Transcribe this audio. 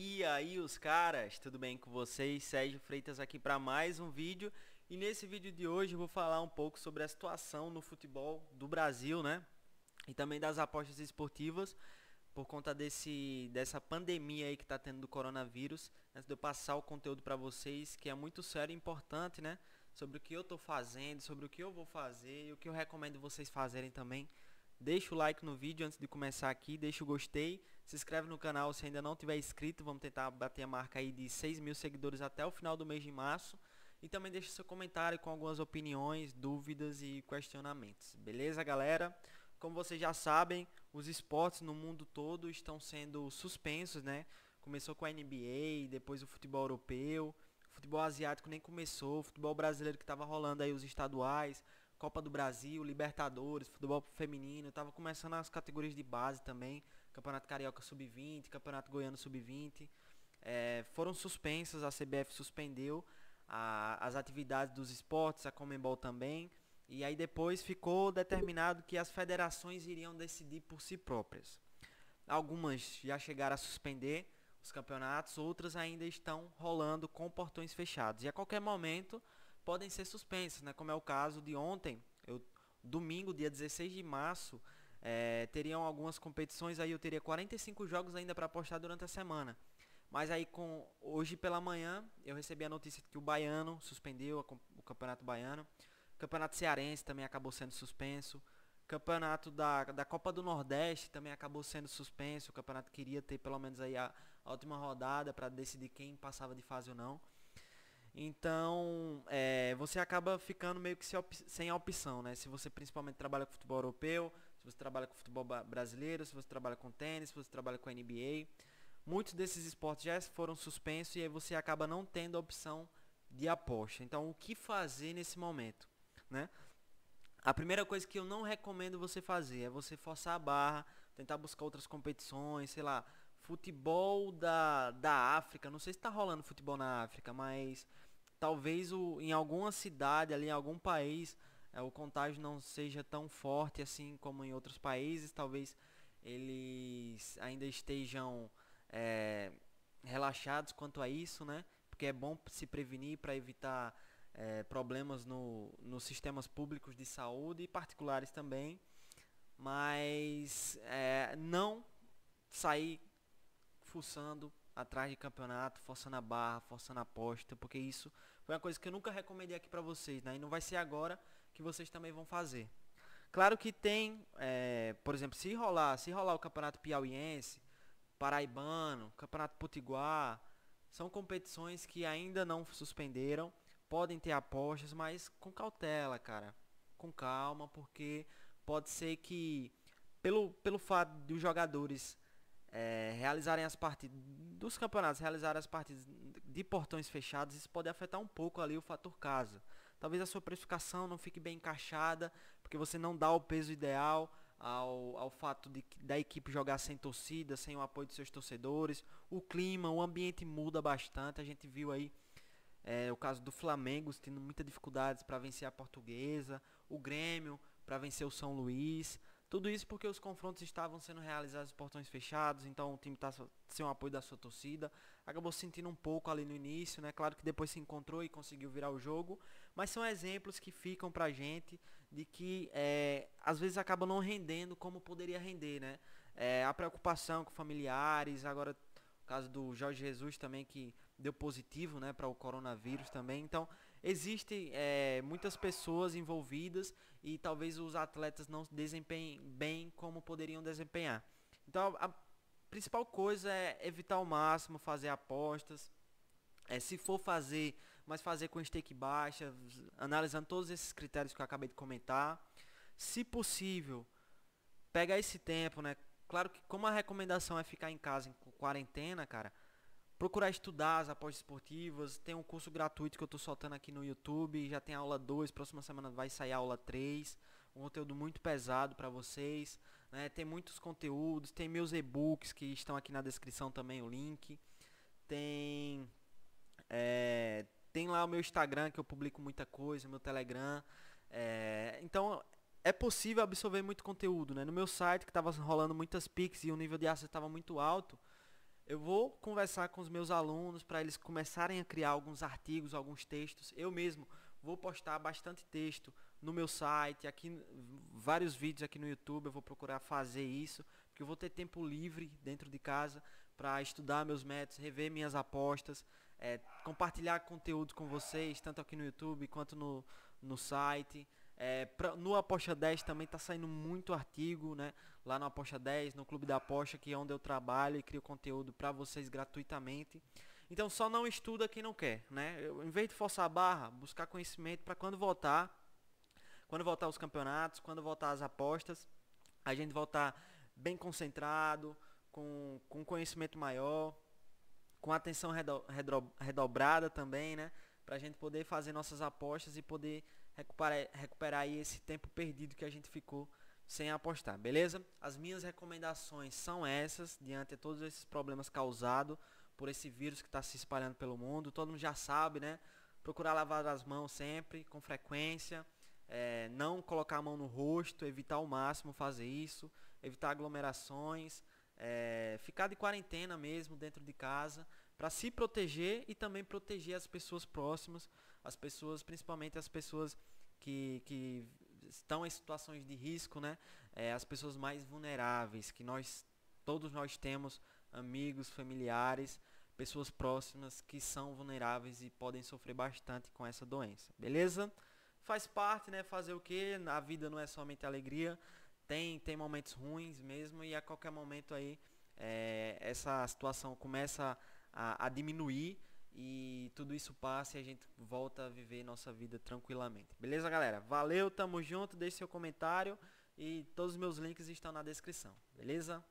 E aí os caras, tudo bem com vocês? Sérgio Freitas aqui para mais um vídeo E nesse vídeo de hoje eu vou falar um pouco sobre a situação no futebol do Brasil, né? E também das apostas esportivas Por conta desse, dessa pandemia aí que tá tendo do coronavírus Antes de eu passar o conteúdo para vocês, que é muito sério e importante, né? Sobre o que eu tô fazendo, sobre o que eu vou fazer E o que eu recomendo vocês fazerem também Deixa o like no vídeo antes de começar aqui, deixa o gostei, se inscreve no canal se ainda não tiver inscrito, vamos tentar bater a marca aí de 6 mil seguidores até o final do mês de março. E também deixa seu comentário com algumas opiniões, dúvidas e questionamentos. Beleza, galera? Como vocês já sabem, os esportes no mundo todo estão sendo suspensos, né? Começou com a NBA, depois o futebol europeu, o futebol asiático nem começou, o futebol brasileiro que estava rolando aí os estaduais, Copa do Brasil, Libertadores, futebol feminino, estava começando as categorias de base também, Campeonato Carioca Sub-20, Campeonato Goiano Sub-20. É, foram suspensas, a CBF suspendeu a, as atividades dos esportes, a Comembol também. E aí depois ficou determinado que as federações iriam decidir por si próprias. Algumas já chegaram a suspender os campeonatos, outras ainda estão rolando com portões fechados. E a qualquer momento podem ser suspensas, né? Como é o caso de ontem, eu, domingo, dia 16 de março, é, teriam algumas competições aí, eu teria 45 jogos ainda para apostar durante a semana. Mas aí com hoje pela manhã eu recebi a notícia que o baiano suspendeu a, o campeonato baiano, o campeonato cearense também acabou sendo suspenso, o campeonato da, da Copa do Nordeste também acabou sendo suspenso, o campeonato queria ter pelo menos aí a, a última rodada para decidir quem passava de fase ou não. Então, é, você acaba ficando meio que sem opção, né? Se você principalmente trabalha com futebol europeu, se você trabalha com futebol brasileiro, se você trabalha com tênis, se você trabalha com NBA. Muitos desses esportes já foram suspensos e aí você acaba não tendo a opção de aposta. Então, o que fazer nesse momento, né? A primeira coisa que eu não recomendo você fazer é você forçar a barra, tentar buscar outras competições, sei lá, futebol da, da África. Não sei se está rolando futebol na África, mas talvez o, em alguma cidade, ali em algum país, é, o contágio não seja tão forte assim como em outros países. Talvez eles ainda estejam é, relaxados quanto a isso, né? Porque é bom se prevenir para evitar é, problemas no, nos sistemas públicos de saúde e particulares também. Mas não sair fuçando atrás de campeonato, forçando a barra, forçando a aposta, porque isso foi uma coisa que eu nunca recomendei aqui para vocês, né? E não vai ser agora que vocês também vão fazer. Claro que tem, é, por exemplo, se rolar, se rolar o campeonato piauiense, paraibano, campeonato potiguar, são competições que ainda não suspenderam, podem ter apostas, mas com cautela, cara, com calma, porque pode ser que pelo, pelo fato dos jogadores é, realizarem as partidas dos campeonatos, realizarem as partidas de portões fechados, isso pode afetar um pouco ali o fator casa. Talvez a sua precificação não fique bem encaixada, porque você não dá o peso ideal ao, ao fato de, da equipe jogar sem torcida, sem o apoio de seus torcedores. O clima, o ambiente muda bastante. A gente viu aí é, o caso do Flamengo tendo muitas dificuldades para vencer a Portuguesa, o Grêmio para vencer o São Luís. Tudo isso porque os confrontos estavam sendo realizados portões fechados, então o time está sem o apoio da sua torcida. Acabou sentindo um pouco ali no início, né? Claro que depois se encontrou e conseguiu virar o jogo, mas são exemplos que ficam pra gente de que é, às vezes acaba não rendendo como poderia render, né? É, a preocupação com familiares, agora o caso do Jorge Jesus também que deu positivo, né, para o coronavírus também. Então, existem é, muitas pessoas envolvidas e talvez os atletas não desempenhem bem como poderiam desempenhar. Então a principal coisa é evitar ao máximo fazer apostas. É, se for fazer, mas fazer com stake baixa, analisando todos esses critérios que eu acabei de comentar. Se possível, pegar esse tempo, né? Claro que como a recomendação é ficar em casa em quarentena, cara, procurar estudar as apostas esportivas. Tem um curso gratuito que eu estou soltando aqui no YouTube. Já tem aula 2, próxima semana vai sair a aula 3. Um conteúdo muito pesado para vocês. Né? Tem muitos conteúdos. Tem meus e-books que estão aqui na descrição também, o link. Tem. É, tem lá o meu Instagram que eu publico muita coisa, meu Telegram. É, então é possível absorver muito conteúdo. Né? No meu site que estava rolando muitas pics e o nível de acesso estava muito alto eu vou conversar com os meus alunos para eles começarem a criar alguns artigos, alguns textos. Eu mesmo vou postar bastante texto no meu site, aqui vários vídeos aqui no YouTube, eu vou procurar fazer isso, porque eu vou ter tempo livre dentro de casa para estudar meus métodos, rever minhas apostas, é, compartilhar conteúdo com vocês, tanto aqui no YouTube quanto no, no site. É, pra, no Aposta 10 também está saindo muito artigo, né? Lá no Aposta 10, no Clube da Aposta, que é onde eu trabalho e crio conteúdo para vocês gratuitamente. Então só não estuda quem não quer, né? Eu, em vez de forçar a barra, buscar conhecimento para quando voltar, quando voltar os campeonatos, quando voltar as apostas, a gente voltar bem concentrado, com, com conhecimento maior, com atenção redobrada também, né? Pra gente poder fazer nossas apostas e poder recuperar, recuperar aí esse tempo perdido que a gente ficou sem apostar, beleza? As minhas recomendações são essas, diante de todos esses problemas causados por esse vírus que está se espalhando pelo mundo. Todo mundo já sabe, né? Procurar lavar as mãos sempre, com frequência. É, não colocar a mão no rosto, evitar ao máximo fazer isso, evitar aglomerações, é, ficar de quarentena mesmo dentro de casa, para se proteger e também proteger as pessoas próximas, as pessoas, principalmente as pessoas que, que estão em situações de risco, né? É, as pessoas mais vulneráveis, que nós todos nós temos amigos, familiares, pessoas próximas que são vulneráveis e podem sofrer bastante com essa doença, beleza? Faz parte, né? Fazer o que? A vida não é somente alegria, tem, tem momentos ruins mesmo e a qualquer momento aí é, essa situação começa a a, a diminuir e tudo isso passa e a gente volta a viver nossa vida tranquilamente. Beleza, galera? Valeu, tamo junto, deixe seu comentário e todos os meus links estão na descrição. Beleza?